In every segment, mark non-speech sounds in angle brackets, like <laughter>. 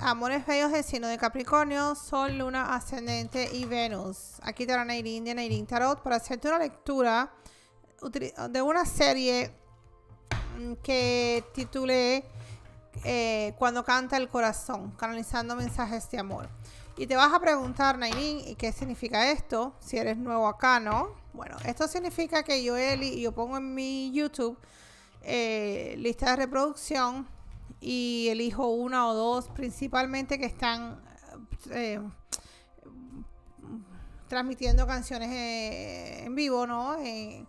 amores bellos de signo de Capricornio, Sol, Luna, Ascendente y Venus. Aquí te van a de Tarot para hacerte una lectura de una serie mm, que titulé eh, Cuando canta el corazón, canalizando mensajes de amor. Y te vas a preguntar, ¿y ¿qué significa esto? Si eres nuevo acá, ¿no? Bueno, esto significa que yo, Eli, yo pongo en mi YouTube eh, lista de reproducción y elijo una o dos principalmente que están eh, transmitiendo canciones eh, en vivo, ¿no? Eh,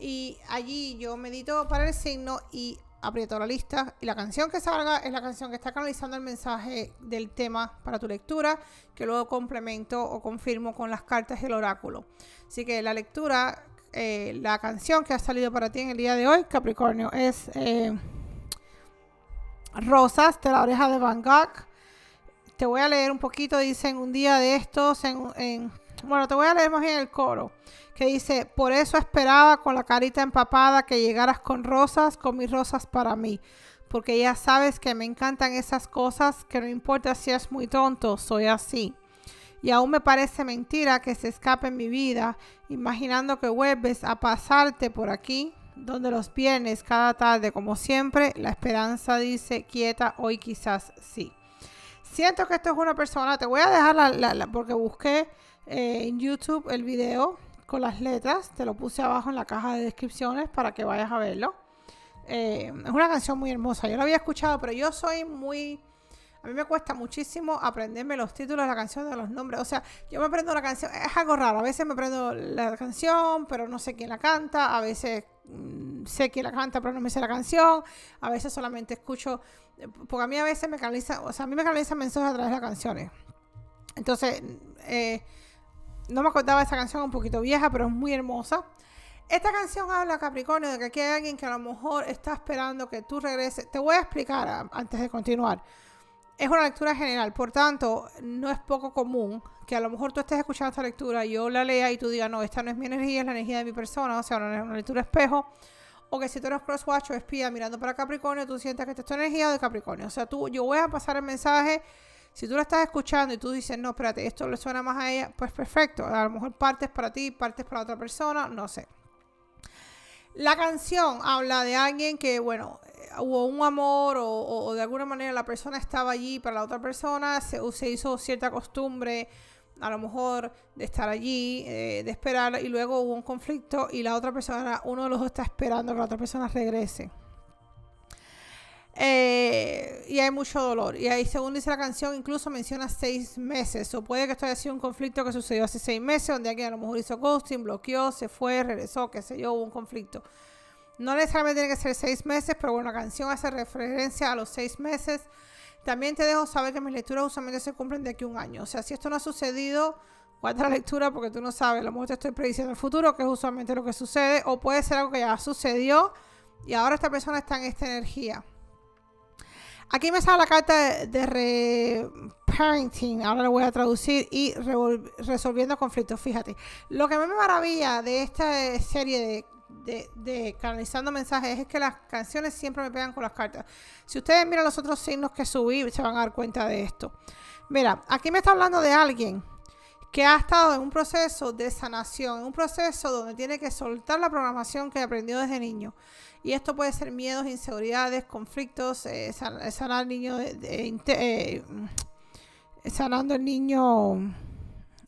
y allí yo medito para el signo y aprieto la lista y la canción que salga es la canción que está canalizando el mensaje del tema para tu lectura, que luego complemento o confirmo con las cartas del oráculo. Así que la lectura, la canción que ha salido para ti en el día de hoy, Capricornio, es... Eh, Rosas de la oreja de Van Gogh. Te voy a leer un poquito, dicen un día de estos, en, bueno, te voy a leer más bien el coro, que dice, por eso esperaba con la carita empapada que llegaras con rosas, con mis rosas para mí, porque ya sabes que me encantan esas cosas, que no importa si es muy tonto, soy así. Y aún me parece mentira que se escape en mi vida, imaginando que vuelves a pasarte por aquí donde los viernes cada tarde como siempre, la esperanza dice quieta, hoy quizás sí. Siento que esto es una persona, te voy a dejar la, porque busqué eh, en YouTube el video con las letras, te lo puse abajo en la caja de descripciones para que vayas a verlo. Eh, es una canción muy hermosa, yo la había escuchado, pero yo soy muy... A mí me cuesta muchísimo aprenderme los títulos de la canción, de los nombres. O sea, yo me aprendo la canción, es algo raro. A veces me aprendo la canción, pero no sé quién la canta. A veces Mm, sé que la canta, pero no me sé la canción. A veces solamente escucho, porque a mí a veces me canaliza, o sea, a mí me canaliza mensajes a través de las canciones. Entonces, eh, no me acordaba de canción, un poquito vieja, pero es muy hermosa. Esta canción habla, Capricornio, de que aquí hay alguien que a lo mejor está esperando que tú regreses. Te voy a explicar antes de continuar es una lectura general, por tanto, no es poco común que a lo mejor tú estés escuchando esta lectura, yo la lea y tú digas, no, esta no es mi energía, es la energía de mi persona, o sea, no es una lectura espejo. O que si tú eres crosswatch o espía mirando para Capricornio, tú sientas que esta es tu energía de Capricornio. O sea, tú, yo voy a pasar el mensaje. Si tú la estás escuchando y tú dices, no, espérate, esto le suena más a ella, pues perfecto. A lo mejor partes para ti, partes para otra persona, no sé. La canción habla de alguien que, bueno, hubo un amor o, de alguna manera la persona estaba allí para la otra persona, se, hizo cierta costumbre a lo mejor de estar allí, eh, de esperar y luego hubo un conflicto y la otra persona, uno de los dos está esperando que la otra persona regrese. Eh, y hay mucho dolor. Y ahí, según dice la canción, incluso menciona seis meses. O puede que esto haya sido un conflicto que sucedió hace seis meses, donde alguien a lo mejor hizo ghosting, bloqueó, se fue, regresó, qué sé yo, hubo un conflicto. No necesariamente tiene que ser seis meses, pero bueno, la canción hace referencia a los seis meses. También te dejo saber que mis lecturas usualmente se cumplen de aquí a un año. O sea, si esto no ha sucedido, guarda la lectura porque tú no sabes. lo mejor te estoy prediciendo el futuro, que es usualmente lo que sucede. O puede ser algo que ya sucedió y ahora esta persona está en esta energía. Aquí me sale la carta de, reparenting, ahora la voy a traducir, y resolviendo conflictos, fíjate. Lo que a mí me maravilla de esta serie de de, canalizando mensajes es que las canciones siempre me pegan con las cartas. Si ustedes miran los otros signos que subí, se van a dar cuenta de esto. Mira, aquí me está hablando de alguien que ha estado en un proceso de sanación, en un proceso donde tiene que soltar la programación que aprendió desde niño. Y esto puede ser miedos, inseguridades, conflictos, eh, eh, sanar el niño, eh, mm, sanando el niño,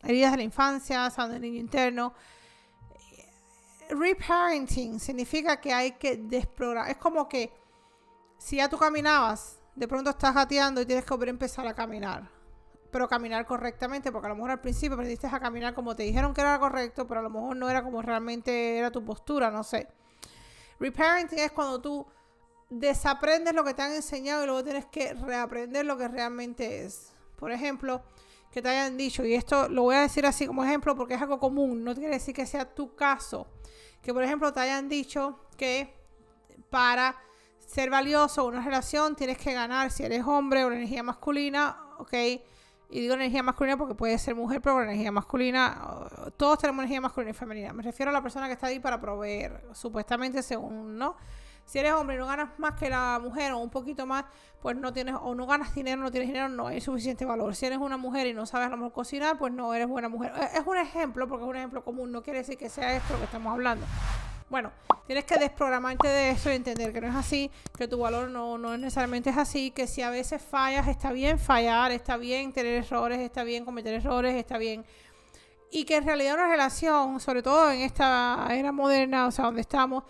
heridas de la infancia, sanando el niño interno reparenting significa que hay que desprogramar. Es como que si ya tú caminabas, de pronto estás gateando y tienes que volver a empezar a caminar. Pero caminar correctamente, porque a lo mejor al principio aprendiste a caminar como te dijeron que era correcto, pero a lo mejor no era como realmente era tu postura, no sé. Reparenting es cuando tú desaprendes lo que te han enseñado y luego tienes que reaprender lo que realmente es. Por ejemplo, que te hayan dicho, y esto lo voy a decir así como ejemplo porque es algo común, no quiere decir que sea tu caso, que por ejemplo te hayan dicho que para ser valioso una relación tienes que ganar, si eres hombre, una energía masculina, ¿ok? Y digo energía masculina porque puede ser mujer, pero con energía masculina, todos tenemos energía masculina y femenina. Me refiero a la persona que está ahí para proveer, supuestamente según, ¿no? Si eres hombre y no ganas más que la mujer o un poquito más, pues no tienes, o no ganas dinero, no tienes dinero, no hay suficiente valor. Si eres una mujer y no sabes a lo mejor cocinar, pues no eres buena mujer. Es un ejemplo, porque es un ejemplo común, no quiere decir que sea esto lo que estamos hablando. Bueno, tienes que desprogramarte de eso y entender que no es así, que tu valor no, no es necesariamente es así, que si a veces fallas, está bien fallar, está bien tener errores, está bien cometer errores, está bien y que en realidad una relación, sobre todo en esta era moderna, o sea, donde estamos,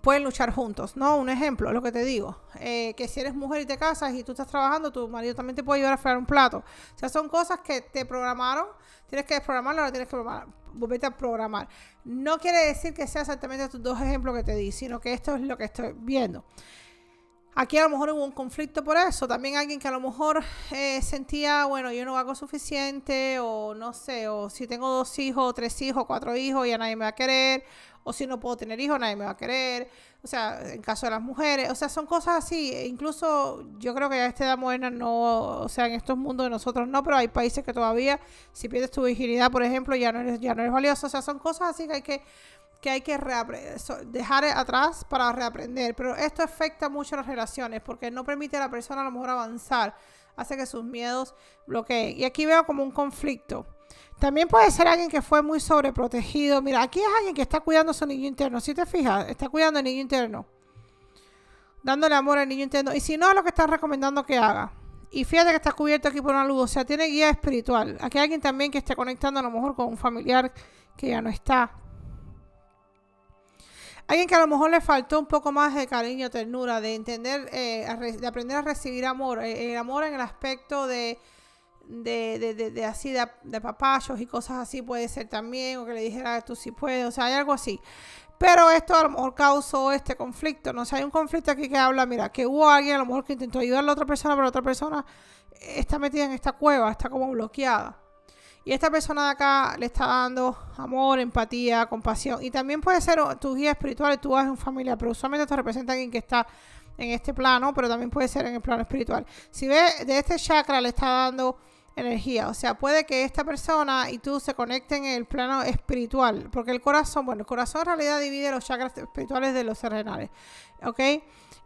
pueden luchar juntos, ¿no? Un ejemplo, lo que te digo, eh, que si eres mujer y te casas y tú estás trabajando, tu marido también te puede ayudar a fregar un plato. O sea, son cosas que te programaron, tienes que desprogramarlo, ahora tienes que volverte a programar. No quiere decir que sea exactamente estos dos ejemplos que te di, sino que esto es lo que estoy viendo. Aquí a lo mejor hubo un conflicto por eso. También alguien que a lo mejor eh, sentía, bueno, yo no hago suficiente, o no sé, o si tengo dos hijos, tres hijos, cuatro hijos, ya nadie me va a querer, o si no puedo tener hijos, nadie me va a querer, o sea, en caso de las mujeres, o sea, son cosas así, e incluso yo creo que a esta edad moderna no, o sea, en estos mundos de nosotros no, pero hay países que todavía, si pierdes tu virginidad, por ejemplo, ya no eres, ya no eres valioso, o sea, son cosas así que hay que que hay que dejar atrás para reaprender. Pero esto afecta mucho las relaciones porque no permite a la persona a lo mejor avanzar, hace que sus miedos bloqueen. Y aquí veo como un conflicto. También puede ser alguien que fue muy sobreprotegido. Mira, aquí es alguien que está cuidando a su niño interno. Si te fijas, está cuidando al niño interno. Dándole amor al niño interno. Y si no, es lo que está recomendando que haga. Y fíjate que está cubierto aquí por una luz. O sea, tiene guía espiritual. Aquí hay alguien también que está conectando a lo mejor con un familiar que ya no está. Alguien que a lo mejor le faltó un poco más de cariño, ternura, de entender, eh, de aprender a recibir amor. Eh, el amor en el aspecto de de, de, de, de así, de, papayos y cosas así puede ser también, o que le dijera ah, tú sí puedes, o sea, hay algo así. Pero esto a lo mejor causó este conflicto, ¿no? sé hay un conflicto aquí que habla, mira, que hubo alguien a lo mejor que intentó ayudar a la otra persona, pero la otra persona está metida en esta cueva, está como bloqueada. Y esta persona de acá le está dando amor, empatía, compasión. Y también puede ser tu guía espiritual tú vas en familia, pero usualmente te representa alguien que está en este plano, pero también puede ser en el plano espiritual. Si ves, de este chakra le está dando energía. O sea, puede que esta persona y tú se conecten en el plano espiritual, porque el corazón, bueno, el corazón en realidad divide los chakras espirituales de los terrenales, ¿ok?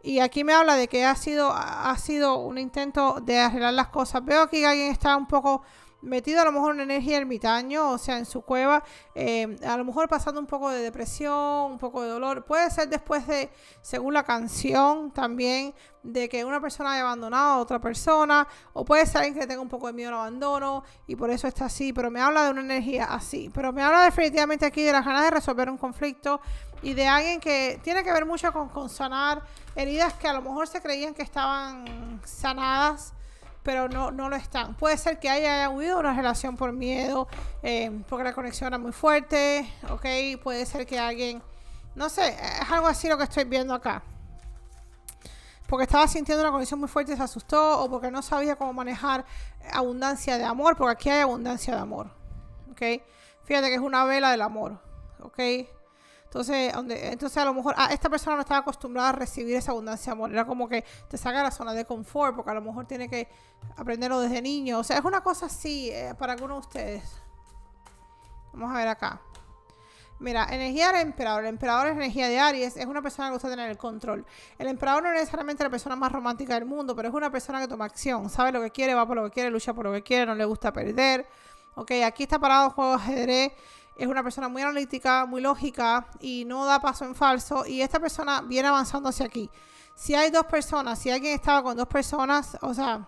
Y aquí me habla de que ha sido, ha sido un intento de arreglar las cosas. Veo aquí que alguien está un poco metido a lo mejor en energía ermitaño, o sea, en su cueva, eh, a lo mejor pasando un poco de depresión, un poco de dolor. Puede ser después de, según la canción también, de que una persona haya abandonado a otra persona, o puede ser alguien que tenga un poco de miedo al abandono y por eso está así, pero me habla de una energía así. Pero me habla definitivamente aquí de las ganas de resolver un conflicto y de alguien que tiene que ver mucho con sanar heridas que a lo mejor se creían que estaban sanadas pero no, lo están. Puede ser que haya huido una relación por miedo, eh, porque la conexión era muy fuerte, ¿ok? Puede ser que alguien, no sé, es algo así lo que estoy viendo acá. Porque estaba sintiendo una conexión muy fuerte y se asustó, o porque no sabía cómo manejar abundancia de amor, porque aquí hay abundancia de amor, ¿ok? Fíjate que es una vela del amor, ¿ok? Entonces, entonces a lo mejor ah, esta persona no estaba acostumbrada a recibir esa abundancia de amor. Era como que te saca de la zona de confort, porque a lo mejor tiene que aprenderlo desde niño. O sea, es una cosa así eh, para algunos de ustedes. Vamos a ver acá. Mira, energía del emperador. El emperador es energía de Aries. Es una persona que gusta tener el control. El emperador no es necesariamente la persona más romántica del mundo, pero es una persona que toma acción. Sabe lo que quiere, va por lo que quiere, lucha por lo que quiere, no le gusta perder. Ok, aquí está parado el juego de ajedrez es una persona muy analítica, muy lógica y no da paso en falso y esta persona viene avanzando hacia aquí. Si hay dos personas, si alguien estaba con dos personas, o sea,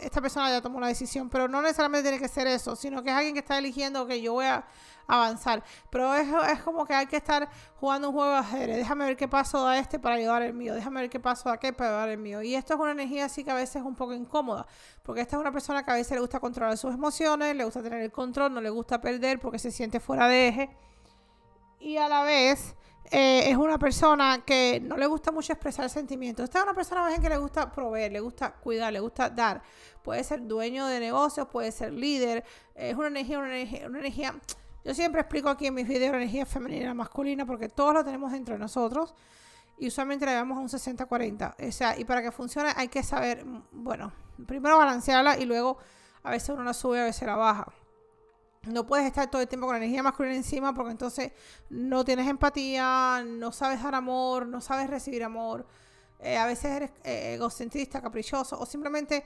esta persona ya tomó una decisión, pero no necesariamente tiene que ser eso, sino que es alguien que está eligiendo que yo voy a avanzar. Pero es, como que hay que estar jugando un juego de ajedrez. Déjame ver qué paso da este para ayudar el mío. Déjame ver qué paso da aquel para ayudar el mío. Y esto es una energía así que a veces es un poco incómoda. Porque esta es una persona que a veces le gusta controlar sus emociones, le gusta tener el control, no le gusta perder porque se siente fuera de eje. Y a la vez... Eh, es una persona que no le gusta mucho expresar sentimientos. Esta es una persona más que le gusta proveer, le gusta cuidar, le gusta dar. Puede ser dueño de negocios, puede ser líder. es una energía, una energía, una energía yo siempre explico aquí en mis videos la energía femenina masculina porque todos lo tenemos dentro de nosotros y usualmente la llevamos a un 60-40. O sea, y para que funcione hay que saber, mm, bueno, primero balancearla y luego a veces uno la sube, a veces la baja. No puedes estar todo el tiempo con la energía masculina encima porque entonces no tienes empatía, no sabes dar amor, no sabes recibir amor. Eh, a veces eres eh, egocentrista, caprichoso o simplemente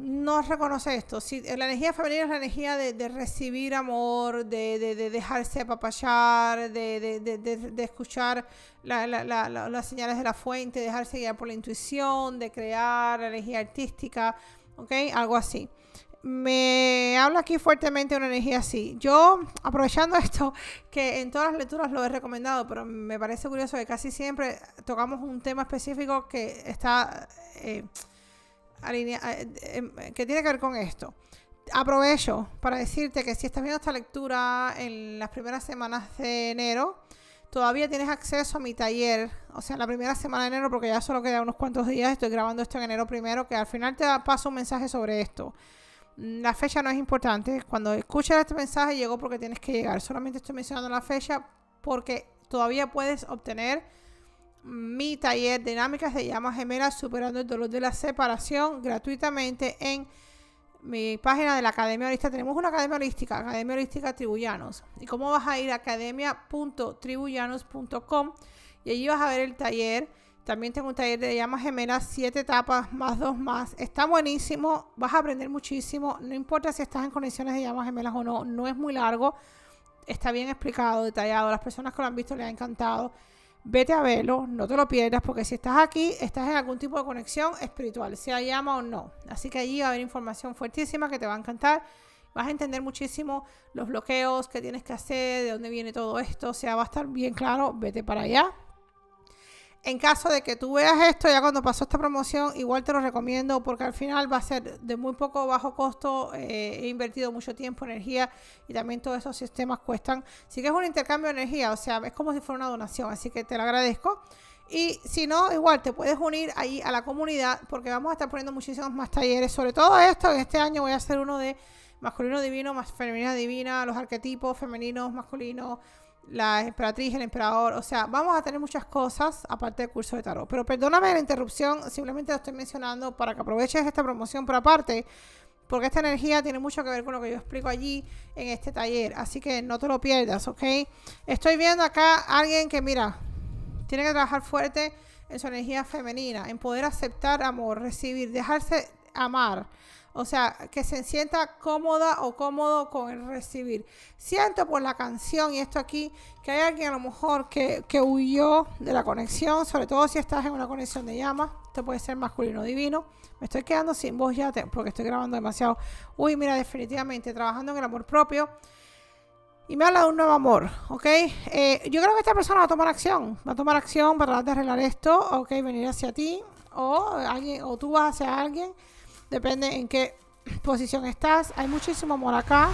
no reconoce esto. Si, eh, la energía femenina es la energía de, recibir amor, de, dejarse apapachar, de, escuchar las señales de la fuente, dejarse guiar por la intuición, de crear la energía artística, ¿ok? Algo así. Me habla aquí fuertemente una energía así. Yo, aprovechando <laughs> esto, que en todas las lecturas lo he recomendado, pero me parece curioso que casi siempre tocamos un tema específico que está... Eh, alinea, ah, eh, em, que tiene que ver con esto. Aprovecho para decirte que si estás viendo esta lectura en las primeras semanas de enero, todavía tienes acceso a mi taller, o sea, la primera semana de enero, porque ya solo queda unos cuantos días, estoy grabando esto en enero primero, que al final te paso un mensaje sobre esto. Mm, la fecha no es importante, cuando escuchas este mensaje llegó porque tienes que llegar, solamente estoy mencionando la fecha porque todavía puedes obtener mi taller Dinámicas de Llamas Gemelas Superando el Dolor de la Separación gratuitamente en mi página de la Academia Holística. Tenemos una Academia Holística, Academia Holística Tribullanos. ¿Y cómo vas a ir? academia.tribullanos.com y allí vas a ver el taller. También tengo un taller de llamas gemelas, siete etapas, más dos más. Está buenísimo, vas a aprender muchísimo. No importa si estás en conexiones de llamas gemelas o no, no es muy largo. Está bien explicado, detallado. Las personas que lo han visto les ha encantado. Vete a verlo, no te lo pierdas, porque si estás aquí, estás en algún tipo de conexión espiritual, sea llama o no. Así que allí va a haber información fuertísima que te va a encantar. Vas a entender muchísimo los bloqueos que tienes que hacer, de dónde viene todo esto. O sea, va a estar bien claro, vete para allá. En caso de que tú veas esto, ya cuando pasó esta promoción, igual te lo recomiendo porque al final va a ser de muy poco bajo costo. Eh, he invertido mucho tiempo, energía y también todos esos sistemas cuestan. Sí que es un intercambio de energía, o sea, es como si fuera una donación, así que te lo agradezco. Y si no, igual te puedes unir ahí a la comunidad porque vamos a estar poniendo muchísimos más talleres sobre todo esto. este año voy a hacer uno de masculino divino, más femenina divina, los arquetipos femeninos, masculinos la emperatriz, el emperador, o sea, vamos a tener muchas cosas aparte del curso de tarot. Pero perdóname la interrupción, simplemente lo estoy mencionando para que aproveches esta promoción por aparte, porque esta energía tiene mucho que ver con lo que yo explico allí en este taller, así que no te lo pierdas, ¿ok? Estoy viendo acá a alguien que, mira, tiene que trabajar fuerte en su energía femenina, en poder aceptar amor, recibir, dejarse amar o sea, que se sienta cómoda o cómodo con el recibir. Siento por la canción y esto aquí que hay alguien a lo mejor que, huyó de la conexión, sobre todo si estás en una conexión de llamas. Esto puede ser masculino divino. Me estoy quedando sin voz ya porque estoy grabando demasiado. Uy, mira, definitivamente trabajando en el amor propio. Y me habla de un nuevo amor, ¿ok? Eh, yo creo que esta persona va a tomar acción. Va a tomar acción para tratar de arreglar esto, ¿ok? Venir hacia ti. O, alguien, o tú vas hacia alguien Depende en qué <clears throat> posición estás. Hay muchísimo amor acá.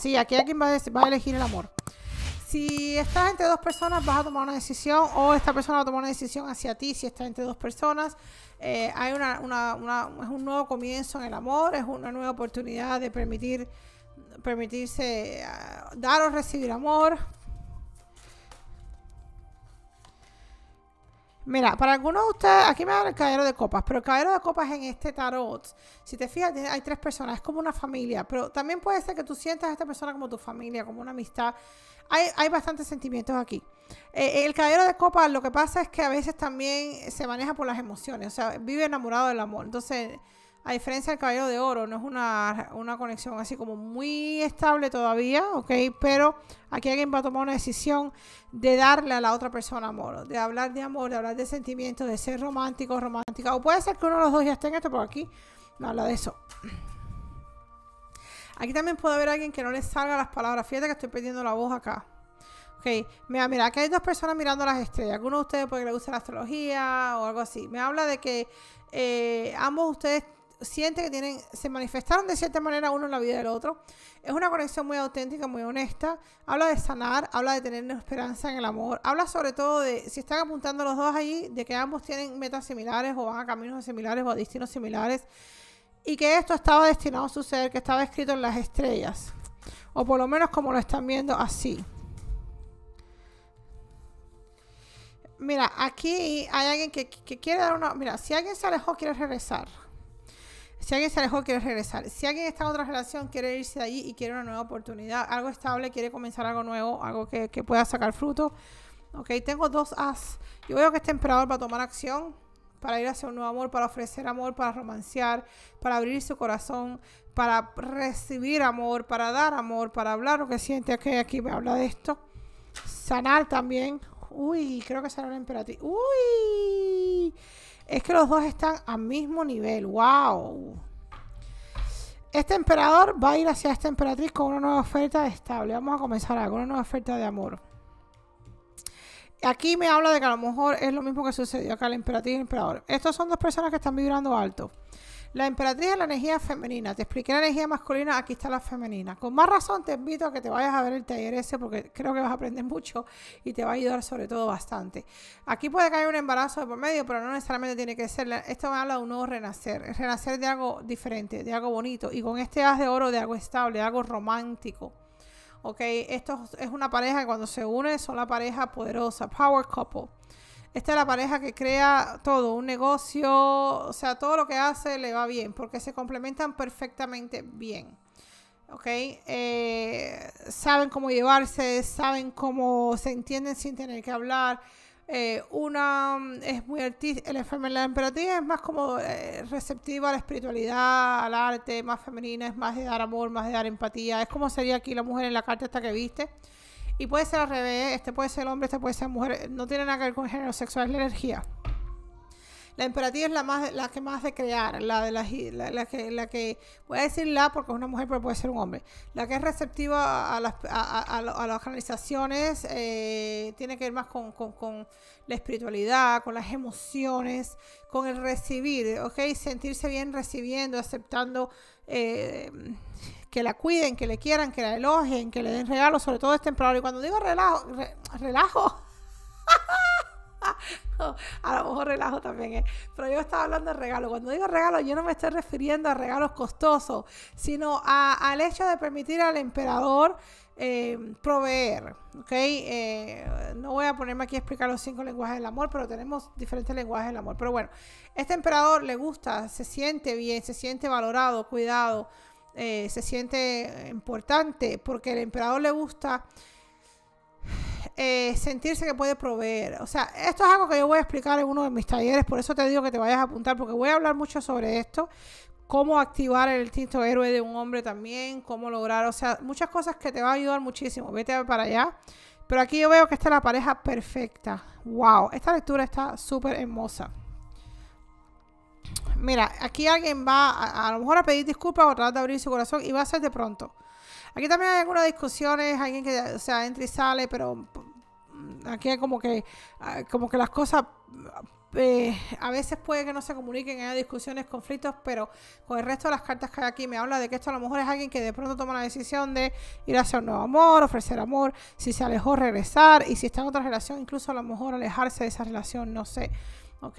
Sí, aquí alguien va a, va a elegir el amor. Si estás entre dos personas, vas a tomar una decisión o esta persona va a tomar una decisión hacia ti si estás entre dos personas. Eh, hay una, es un nuevo comienzo en el amor, es una nueva oportunidad de permitir, permitirse ah, dar o recibir amor, Mira, para algunos de ustedes, aquí me dan el caballero de copas, pero el caballero de copas en este tarot, si te fijas, hay tres personas, es como una familia, pero también puede ser que tú sientas a esta persona como tu familia, como una amistad. Hay, bastantes sentimientos aquí. Eh, eh, el caballero de copas lo que pasa es que a veces también se maneja por las emociones, o sea, vive enamorado del amor. Entonces, a diferencia del cabello de Oro, no es una, conexión así como muy estable todavía, ¿ok? Pero aquí alguien va a tomar una decisión de darle a la otra persona amor, de hablar de amor, de hablar de sentimientos, de ser romántico, romántica. O puede ser que uno de los dos ya esté en esto, pero aquí no habla de eso. Aquí también puede haber alguien que no le salga las palabras. Fíjate que estoy perdiendo la voz acá. Ok, mira, mira, aquí hay dos personas mirando las estrellas. Algunos de ustedes porque le gusta la astrología o algo así. Me habla de que eh, ambos ustedes siente que tienen, se manifestaron de cierta manera uno en la vida del otro. Es una conexión muy auténtica, muy honesta. Habla de sanar, habla de tener esperanza en el amor. Habla sobre todo de, si están apuntando los dos allí, de que ambos tienen metas similares o van a caminos similares o a destinos similares. Y que esto estaba destinado a suceder, que estaba escrito en las estrellas. O por lo menos como lo están viendo así. Mira, aquí hay alguien que, que quiere dar una... Mira, si alguien se alejó, quiere regresar si alguien se alejó, quiere regresar. Si alguien está en otra relación, quiere irse de allí y quiere una nueva oportunidad. Algo estable, quiere comenzar algo nuevo, algo que, pueda sacar fruto. Ok, tengo dos as. Yo veo que este emperador va a tomar acción para ir hacia un nuevo amor, para ofrecer amor, para romanciar, para abrir su corazón, para recibir amor, para dar amor, para hablar lo que siente. que aquí me habla de esto. Sanar también. Uy, creo que será un emperatriz. Uy, es que los dos están al mismo nivel. ¡Wow! Este emperador va a ir hacia esta emperatriz con una nueva oferta estable. Vamos a comenzar con una nueva oferta de amor. Aquí me habla de que a lo mejor es lo mismo que sucedió acá la emperatriz y el emperador. Estos son dos personas que están vibrando alto. La emperatriz es la energía femenina. Te expliqué la energía masculina, aquí está la femenina. Con más razón te invito a que te vayas a ver el taller ese porque creo que vas a aprender mucho y te va a ayudar sobre todo bastante. Aquí puede caer un embarazo de por medio, pero no necesariamente tiene que ser. Esto me habla de un nuevo renacer. renacer de algo diferente, de algo bonito. Y con este haz de oro, de algo estable, de algo romántico. Ok, esto es una pareja que cuando se une son la pareja poderosa, power couple. Esta es la pareja que crea todo, un negocio, o sea, todo lo que hace le va bien, porque se complementan perfectamente bien. ¿Ok? Eh, saben cómo llevarse, saben cómo se entienden sin tener que hablar. Eh, una mm, es muy artista, la emperatriz es más como eh, receptiva a la espiritualidad, al arte, más femenina, es más de dar amor, más de dar empatía. Es como sería aquí la mujer en la carta hasta que viste. Y puede ser al revés, este puede ser hombre, este puede ser mujer, no tiene nada que ver con género sexual, es la energía. La imperativa es la, más, la que más de crear, la de las, la, que, la que, voy a decir la porque es una mujer, pero puede ser un hombre. La que es receptiva a las, a, organizaciones, eh, tiene que ver más con, la espiritualidad, con las emociones, con el recibir, ¿ok? Sentirse bien recibiendo, aceptando eh, que la cuiden, que le quieran, que la elogen, que le den regalos, sobre todo este emperador. Y cuando digo relajo, relajo, <laughs> a lo mejor relajo también ¿eh? pero yo estaba hablando de regalo. Cuando digo regalo, yo no me estoy refiriendo a regalos costosos, sino al hecho de permitir al emperador eh, proveer, ¿ok? Eh, no voy a ponerme aquí a explicar los cinco lenguajes del amor, pero tenemos diferentes lenguajes del amor. Pero bueno, este emperador le gusta, se siente bien, se siente valorado, cuidado. Eh, se siente eh, importante porque el emperador le gusta eh, sentirse que puede proveer. O sea, esto es algo que yo voy a explicar en uno de mis talleres, por eso te digo que te vayas a apuntar, porque voy a hablar mucho sobre esto, cómo activar el instinto héroe de un hombre también, cómo lograr, o sea, muchas cosas que te va a ayudar muchísimo. Vete para allá. Pero aquí yo veo que está la pareja perfecta. ¡Wow! Esta lectura está súper hermosa. Mira, aquí alguien va a, lo mejor a pedir disculpas o trata de abrir su corazón y va a ser de pronto. Aquí también hay algunas discusiones, alguien que o sea, entra y sale, pero mm, aquí hay como que, ah, como que las cosas mm, eh, a veces puede que no se comuniquen, Hay discusiones, conflictos, pero con el resto de las cartas que hay aquí me habla de que esto a lo mejor es alguien que de pronto toma la decisión de ir hacia un nuevo amor, ofrecer amor, si se alejó, regresar, y si está en otra relación, incluso a lo mejor alejarse de esa relación, no sé, ¿ok?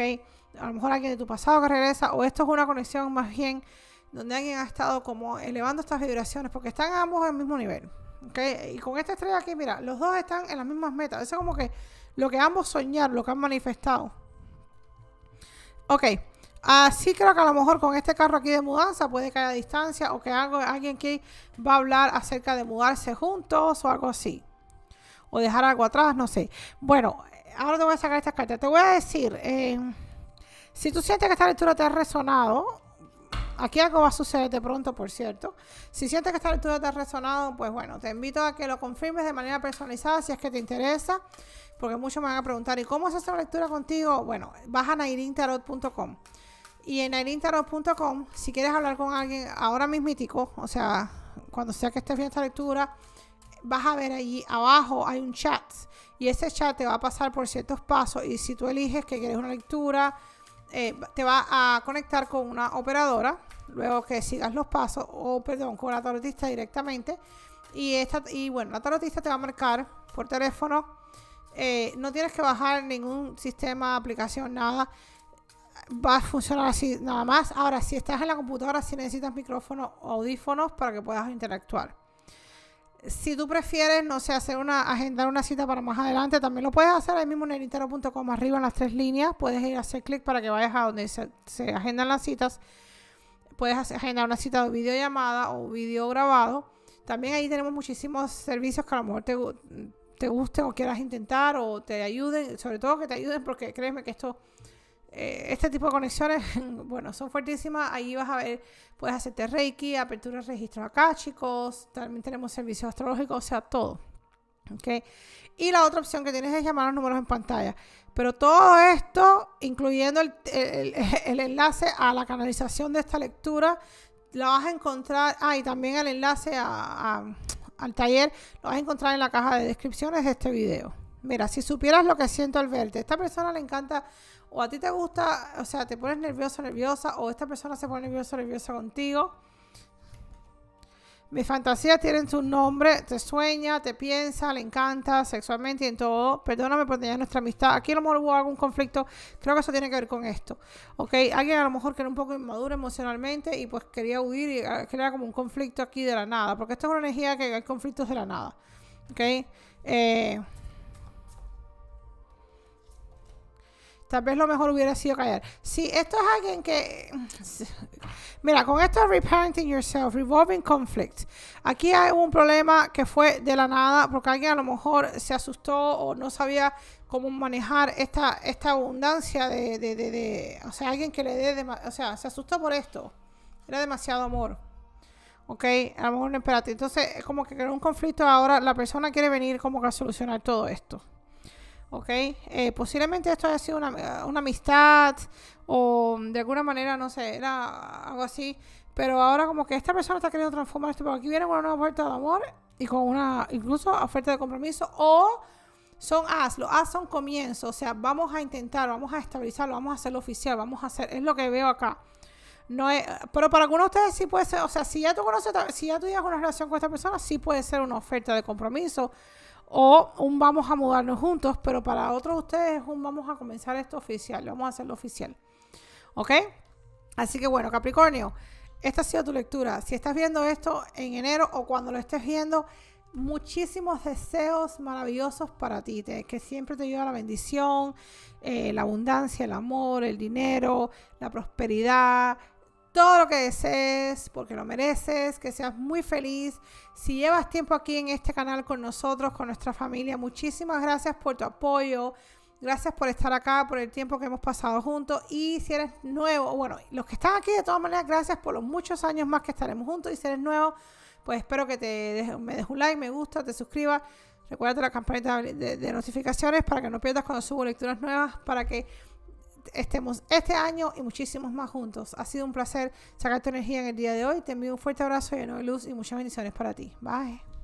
a lo mejor alguien de tu pasado que regresa, o esto es una conexión más bien donde alguien ha estado como elevando estas vibraciones, porque están ambos en el mismo nivel. ¿okay? Y con esta estrella aquí, mira, los dos están en las mismas metas. Eso es como que lo que ambos soñaron, lo que han manifestado. Ok, así creo que a lo mejor con este carro aquí de mudanza puede caer a distancia o que alguien aquí va a hablar acerca de mudarse juntos o algo así. O dejar algo atrás, no sé. Bueno, ahora te voy a sacar estas cartas. Te voy a decir... Eh, si tú sientes que esta lectura te ha resonado, aquí algo va a suceder de pronto, por cierto. Si sientes que esta lectura te ha resonado, pues bueno, te invito a que lo confirmes de manera personalizada si es que te interesa, porque muchos me van a preguntar, ¿y cómo es esta lectura contigo? Bueno, vas a nairintarot.com. Y en nairintarot.com, si quieres hablar con alguien ahora mítico. o sea, cuando sea que estés viendo esta lectura, vas a ver allí abajo hay un chat y ese chat te va a pasar por ciertos pasos y si tú eliges que quieres una lectura, eh, te va a conectar con una operadora, luego que sigas los pasos, o perdón, con la tarotista directamente. Y, esta, y bueno, la tarotista te va a marcar por teléfono. Eh, no tienes que bajar ningún sistema, aplicación, nada. Va a funcionar así nada más. Ahora, si estás en la computadora, si necesitas micrófono o audífonos para que puedas interactuar si tú prefieres, no sé, hacer una, agendar una cita para más adelante, también lo puedes hacer ahí mismo en elintero.com arriba en las tres líneas. Puedes ir a hacer clic para que vayas a donde se, agendan las citas. Puedes hacer, agendar una cita de videollamada o video grabado. También ahí tenemos muchísimos servicios que a lo mejor te, te gusten o quieras intentar o te ayuden. Sobre todo que te ayuden porque créeme que esto eh, este tipo de conexiones, <laughs> bueno, son fuertísimas. Ahí vas a ver, puedes hacerte Reiki, apertura de registros acá, chicos. También tenemos servicios astrológicos, o sea, todo. Y la otra opción que tienes es llamar los números en pantalla. Pero todo esto, incluyendo el, enlace a la canalización de esta lectura, la vas a encontrar. Ah, y también el enlace al taller, lo vas a encontrar en la caja de descripciones de este video. Mira, si supieras lo que siento al verte, a esta persona le encanta o a ti te gusta, o sea, te pones nervioso, nerviosa, o esta persona se pone nervioso, nerviosa contigo. Mis fantasías tienen su nombre, te sueña, te piensa, le encanta sexualmente y en todo. Perdóname por tener nuestra amistad. Aquí a lo mejor hubo algún conflicto. Creo que eso tiene que ver con esto. ¿Ok? Alguien a lo mejor que era un poco inmaduro emocionalmente y pues quería huir y ah, crea como un conflicto aquí de la nada. Porque esto es una energía que hay conflictos de la nada. ¿Ok? Eh, Tal vez lo mejor hubiera sido callar. si esto es alguien que... Mira, con esto de reparenting yourself, revolving conflict. Aquí hay un problema que fue de la nada porque alguien a lo mejor se asustó o no sabía cómo manejar esta, esta abundancia de, O sea, alguien que le dé... O sea, se asustó por esto. Era demasiado amor. ¿ok? A lo mejor no espérate. Entonces, como que creó un conflicto ahora, la persona quiere venir como que a solucionar todo esto. ¿ok? Eh, posiblemente esto haya sido una, amistad o mm, de alguna manera, no sé, era algo así. Pero ahora como que esta persona está queriendo transformar esto, porque aquí viene con una oferta de amor y con una, incluso oferta de compromiso o son as, los as son comienzos, o sea, vamos a intentar, vamos a estabilizarlo, vamos a hacerlo oficial, vamos a hacer, es lo que veo acá. No es, pero para algunos de ustedes sí puede ser, o sea, si ya tú conoces, si ya tú una relación con esta persona, sí puede ser una oferta de compromiso, o un vamos a mudarnos juntos, pero para otros ustedes un vamos a comenzar esto oficial, vamos a hacerlo oficial. ¿Ok? Así que bueno, Capricornio, esta ha sido tu lectura. Si estás viendo esto en enero o cuando lo estés viendo, muchísimos deseos maravillosos para ti, te, que siempre te lleva la bendición, eh, la abundancia, el amor, el dinero, la prosperidad, todo lo que desees, porque lo mereces, que seas muy feliz. Si llevas tiempo aquí en este canal con nosotros, con nuestra familia, muchísimas gracias por tu apoyo. Gracias por estar acá, por el tiempo que hemos pasado juntos. Y si eres nuevo, bueno, los que están aquí, de todas maneras, gracias por los muchos años más que estaremos juntos. Y si eres nuevo, pues espero que te me dejes un like, me gusta, te suscribas. Recuerda la campanita de notificaciones para que no pierdas cuando subo lecturas nuevas, para que estemos este año y muchísimos más juntos. Ha sido un placer sacar tu energía en el día de hoy. Te envío un fuerte abrazo lleno de luz y muchas bendiciones para ti. Bye.